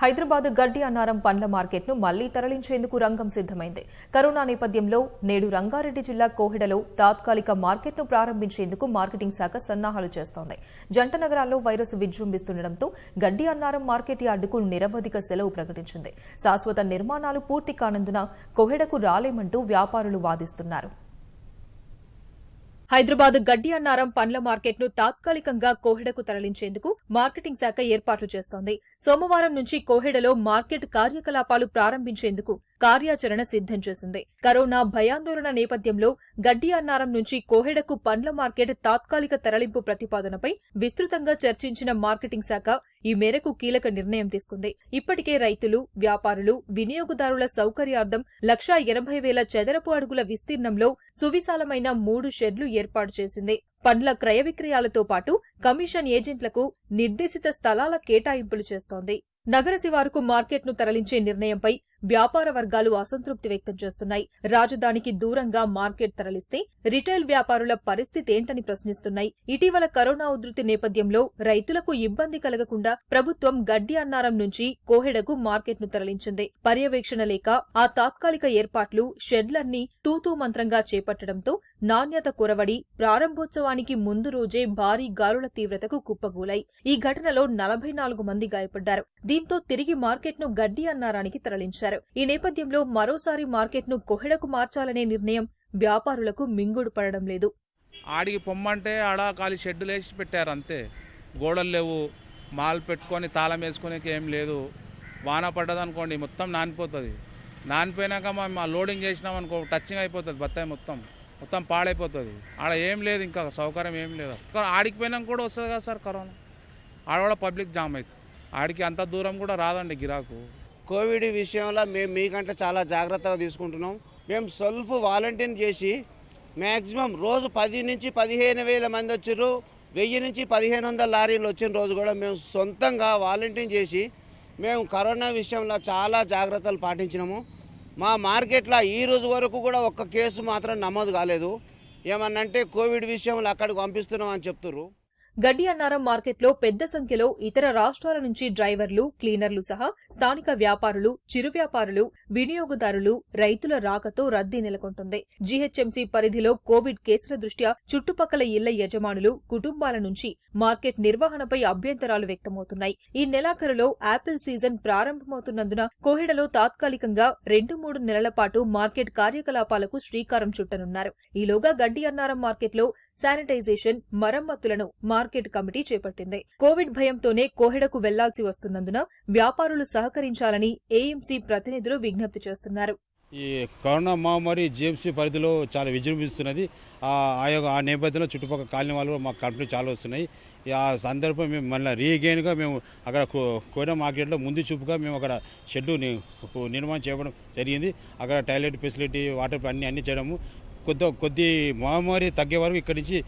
హైదరాబాద్ గడ్డి అన్నారం పండ్ల మార్కెట్ను మళ్లీ తరలించేందుకు రంగం సిద్దమైంది కరోనా నేపథ్యంలో నేడు రంగారెడ్డి జిల్లా కోహిడలో తాత్కాలిక మార్కెట్ను ప్రారంభించేందుకు మార్కెటింగ్ శాఖ సన్నాహాలు చేస్తోంది జంట నగరాల్లో వైరస్ విజృంభిస్తుండటంతో గడ్డి అన్నారం మార్కెట్ యార్డుకు నిరవధిక సెలవు ప్రకటించింది శాశ్వత నిర్మాణాలు పూర్తి కానందున కోహిడకు రాలేమంటూ వ్యాపారులు వాదిస్తున్నారు హైదరాబాద్ గడ్డి అన్నారం పండ్ల మార్కెట్ ను తాత్కాలికంగా కోహెడకు తరలించేందుకు మార్కెటింగ్ శాఖ ఏర్పాట్లు చేస్తోంది సోమవారం నుంచి కోహెడలో మార్కెట్ కార్యకలాపాలు ప్రారంభించేందుకు కార్యాచరణ సిద్ధం చేసింది కరోనా భయాందోళన నేపథ్యంలో గడ్డి అన్నారం నుంచి కోహెడకు పండ్ల మార్కెట్ తాత్కాలిక తరలింపు ప్రతిపాదనపై విస్తృతంగా చర్చించిన మార్కెటింగ్ శాఖ ఈ మేరకు కీలక నిర్ణయం తీసుకుంది ఇప్పటికే రైతులు వ్యాపారులు వినియోగదారుల సౌకర్యార్థం లక్షా ఎనభై వేల చదరపు అడుగుల విస్తీర్ణంలో సువిశాలమైన మూడు షెడ్లు ఏర్పాటు చేసింది పండ్ల క్రయ విక్రయాలతో పాటు కమిషన్ ఏజెంట్లకు నిర్దేశిత స్థలాల కేటాయింపులు చేస్తోంది నగర శివారుకు మార్కెట్ను తరలించే నిర్ణయంపై వ్యాపార వర్గాలు అసంతృప్తి వ్యక్తం చేస్తున్నాయి రాజధానికి దూరంగా మార్కెట్ తరలిస్తే రిటైల్ వ్యాపారుల పరిస్థితి ఏంటని ప్రశ్నిస్తున్నాయి ఇటీవల కరోనా ఉధృతి నేపథ్యంలో రైతులకు ఇబ్బంది కలగకుండా ప్రభుత్వం గడ్డి అన్నారం నుంచి కోహెడకు మార్కెట్ను తరలించింది పర్యవేక్షణ లేక ఆ తాత్కాలిక ఏర్పాట్లు షెడ్లన్నీ తూతూ మంత్రంగా చేపట్టడంతో నాణ్యత కొరవడి ప్రారంభోత్సవానికి ముందు రోజే భారీ గాలుల తీవ్రతకు కుప్పగూలాయి ఈ ఘటనలో నలభై నాలుగు మంది గాయపడ్డారు దీంతో తిరిగి మార్కెట్ను గడ్డి అన్నారానికి తరలించారు చేశారు ఈ నేపథ్యంలో మరోసారి మార్కెట్ను కొహెడకు మార్చాలనే నిర్ణయం వ్యాపారులకు మింగుడు పడడం లేదు ఆడికి పొమ్మంటే ఆడ ఖాళీ షెడ్లు వేసి పెట్టారు అంతే గోడలు లేవు మాల్ పెట్టుకొని తాళం వేసుకునేకి ఏం లేదు వాన పడ్డదనుకోండి మొత్తం నానిపోతుంది నానిపోయినాక మా లోడింగ్ చేసినాం అనుకో టచింగ్ అయిపోతుంది బత్తాయి మొత్తం మొత్తం పాడైపోతుంది ఆడ ఏం లేదు ఇంకా సౌకర్యం ఏం లేదు ఆడికి పోయినాక కూడా వస్తుంది కదా సార్ కరోనా ఆడ కూడా పబ్లిక్ జామ్ అవుతుంది ఆడికి అంత దూరం కూడా రాదండి గిరాకు కోవిడ్ విషయంలో మేము మీకంటే చాలా జాగ్రత్తగా తీసుకుంటున్నాం మేము సెల్ఫ్ వాలంటీర్ చేసి మ్యాక్సిమం రోజు పది నుంచి పదిహేను వేల మంది వచ్చారు వెయ్యి నుంచి పదిహేను వందల లారీలు వచ్చిన రోజు కూడా మేము సొంతంగా వాలంటీర్ చేసి మేము కరోనా విషయంలో చాలా జాగ్రత్తలు పాటించినాము మా మార్కెట్లో ఈ రోజు వరకు కూడా ఒక్క కేసు మాత్రం నమోదు కాలేదు ఏమన్నంటే కోవిడ్ విషయంలో అక్కడికి పంపిస్తున్నాం అని చెప్తున్నారు గడ్డి అన్నారం మార్కెట్లో పెద్ద సంఖ్యలో ఇతర రాష్ట్రాల నుంచి డ్రైవర్లు క్లీనర్లు సహా స్థానిక వ్యాపారులు చిరు వ్యాపారులు వినియోగదారులు రైతుల రాకతో రద్దీ నెలకొంటుంది జీహెచ్ఎంసీ పరిధిలో కోవిడ్ కేసుల దృష్ట్యా చుట్టుపక్కల ఇళ్ల యజమానులు కుటుంబాల నుంచి మార్కెట్ నిర్వహణపై అభ్యంతరాలు వ్యక్తమవుతున్నాయి ఈ నెలాఖరులో యాపిల్ సీజన్ ప్రారంభమవుతున్నందున కోహిడలో తాత్కాలికంగా రెండు మూడు నెలల పాటు మార్కెట్ కార్యకలాపాలకు శ్రీకారం చుట్టనున్నారు ఈలోగా గడ్డి అన్నారం మార్కెట్లో శానిటైజేషన్ మరమ్మతులను మార్కెట్ కమిటీ చేపట్టింది కోవిడ్ భయంతోనే కోహెడకు వెళ్లాల్సి వస్తున్నందున వ్యాపారులు సహకరించాలని ఏఎంసీ ప్రతినిధులు విజ్ఞప్తి చేస్తున్నారు ఈ కరోనా మహమ్మారి జిఎంసీ పరిధిలో చాలా విజృంభిస్తున్నది ఆ నేపథ్యంలో చుట్టుపక్కల కాలనీ వాళ్ళు మా కంపెనీ చాలా వస్తున్నాయి ఆ సందర్భం మేము మళ్ళీ రీగెయిన్గా మేము అక్కడ కోయినా మార్కెట్లో ముందు చూపుగా మేము అక్కడ షెడ్ నిర్మాణం చేయడం జరిగింది అక్కడ టాయిలెట్ ఫెసిలిటీ వాటర్ అన్ని అన్ని చేయడము కొద్ది కొద్ది మహమ్మారి తగ్గే వరకు ఇక్కడి నుంచి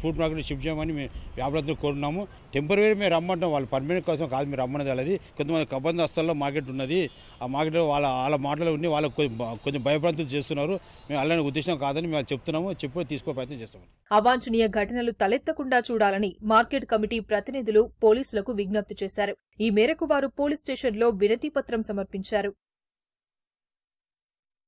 ఫుడ్ మార్కెట్ షిఫ్ట్ చేయమని మేము వ్యాపారస్తులు కోరున్నాము టెంపరీ మేము రమ్మంటాం వాళ్ళు పర్మనెంట్ కోసం కాదు మీరు రమ్మని తెలియదు కొంతమంది కబ్బంది అస్తల్లో మార్కెట్ ఉన్నది ఆ మార్కెట్లో వాళ్ళ వాళ్ళ మాటలు ఉండి వాళ్ళకు కొంచెం భయప్రాంతులు చేస్తున్నారు మేము అలానే ఉద్దేశం కాదని మేము చెప్తున్నాము చెప్పి తీసుకో ప్రయత్నం చేస్తాము అవాంఛనీయ ఘటనలు తలెత్తకుండా చూడాలని మార్కెట్ కమిటీ ప్రతినిధులు పోలీసులకు విజ్ఞప్తి చేశారు ఈ మేరకు వారు పోలీస్ స్టేషన్లో పత్రం సమర్పించారు